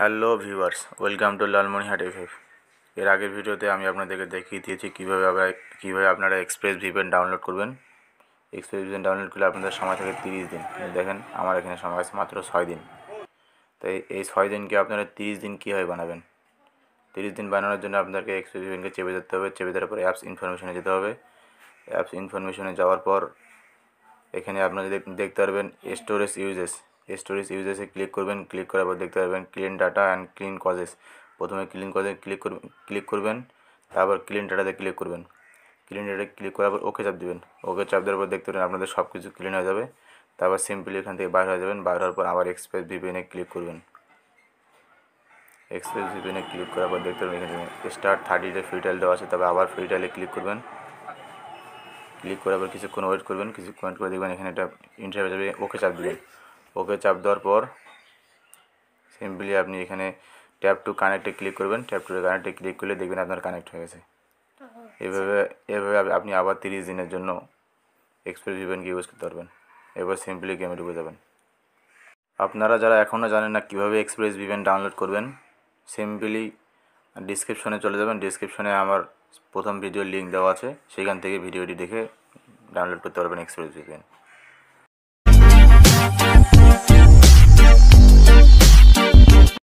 Hello viewers welcome to Lalmonirhat FF এর আগের ভিডিওতে আমি আপনাদেরকে দেখিয়ে দিয়েছি কীভাবে আবার কীভাবে আপনারা এক্সপ্রেস ভিপেন ডাউনলোড করবেন এক্সপ্রেস ভিপেন ডাউনলোড করলে আপনাদের সময় থাকে তিরিশ দিন দেখেন আমার এখানে সময় আছে মাত্র ছয় দিন তাই এই ছয় দিনকে আপনারা তিরিশ দিন কীভাবে বানাবেন তিরিশ দিন বানানোর জন্য আপনাদেরকে এক্সপ্রেস ভিপেনকে চেপে যেতে হবে চেপে দেওয়ার পর অ্যাপস ইনফরমেশনে যেতে হবে অ্যাপস ইনফরমেশনে যাওয়ার পর এখানে আপনারা দেখতে পারবেন স্টোরেজ ইউজেস স্টোরেজ ইউজেসে ক্লিক করবেন ক্লিক করার পর দেখতে পারবেন clean data and clean caches প্রথমে ক্লিন কজে ক্লিক করবেন ক্লিক করবেন তারপর ক্লিন ডাটাতে ক্লিক করবেন ক্লিন ডাটা ক্লিক করার পর ওকে চাপ দেবেন ওকে চাপ দেওয়ার পর দেখতে পারেন আপনাদের সব কিছু ক্লিন হয়ে যাবে তারপর সিম্পলি এখান থেকে বাইর হয়ে যাবেন বাইর হওয়ার পর আবার এক্সপ্রেস ভিপিএনে ক্লিক করবেন এক্সপ্রেস ভিপিএনে ক্লিক করার পর দেখতে পাবেন এখানে স্টার থার্টিতে টাইল দেওয়া আছে তবে আবার ফ্রি টাইলে ক্লিক করবেন ক্লিক করার পর কিছুক্ষণ ওয়েট করবেন কিছুক্ষণ ওয়েট করে দেখবেন এখানে একটা ইন্টারভিউ যাবে ওকে চাপ দেবেন ওকে চাপ দেওয়ার পর সিম্পলি আপনি এখানে ট্যাপ টু কানেক্টে ক্লিক করবেন ট্যাপ টু কানেক্টে ক্লিক করলে দেখবেন আপনার কানেক্ট হয়ে গেছে আচ্ছা। এভাবে এভাবে আপনি আবার তিরিশ দিনের জন্য এক্সপ্রেস ভিভেনকে ইউজ করতে পারবেন এবার সিম্পলি গেমে ঢুকে যাবেন আপনারা যারা এখনও জানেন না কীভাবে এক্সপ্রেস ভিভেন ডাউনলোড করবেন সিম্পলি ডিসক্রিপশনে চলে যাবেন ডিসক্রিপশনে আমার প্রথম ভিডিওর লিঙ্ক দেওয়া আছে সেখান থেকে ভিডিওটি দেখে ডাউনলোড করতে পারবেন এক্সপ্রেস ভিভেন